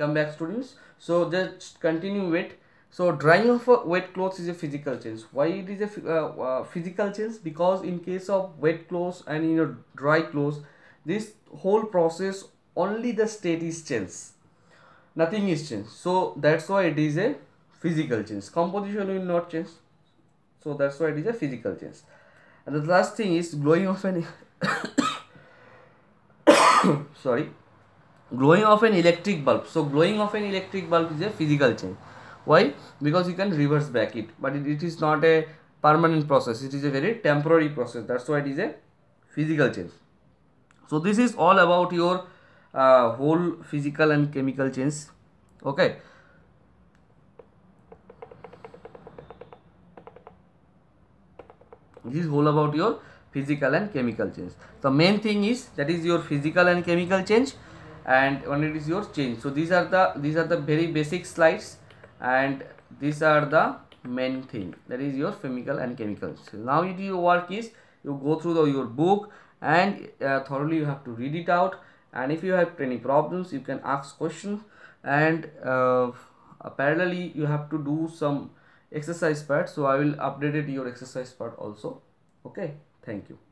come back students so just continue with so drying of wet clothes is a physical change why it is a uh, uh, physical change because in case of wet clothes and in your dry clothes this whole process only the state is changed nothing is changed so that's why it is a physical change composition will not change so that's why it is a physical change and the last thing is glowing of an sorry glowing of an electric bulb so glowing of an electric bulb is a physical change why because you can reverse back it but it, it is not a permanent process it is a very temporary process that's why it is a physical change so this is all about your uh, whole physical and chemical change okay this is all about your physical and chemical change the main thing is that is your physical and chemical change and when it is yours, change so these are the these are the very basic slides and these are the main thing that is your chemical and chemicals so now you do your work is you go through the, your book and uh, thoroughly you have to read it out and if you have any problems you can ask questions and uh, parallelly you have to do some exercise part so i will update it your exercise part also okay thank you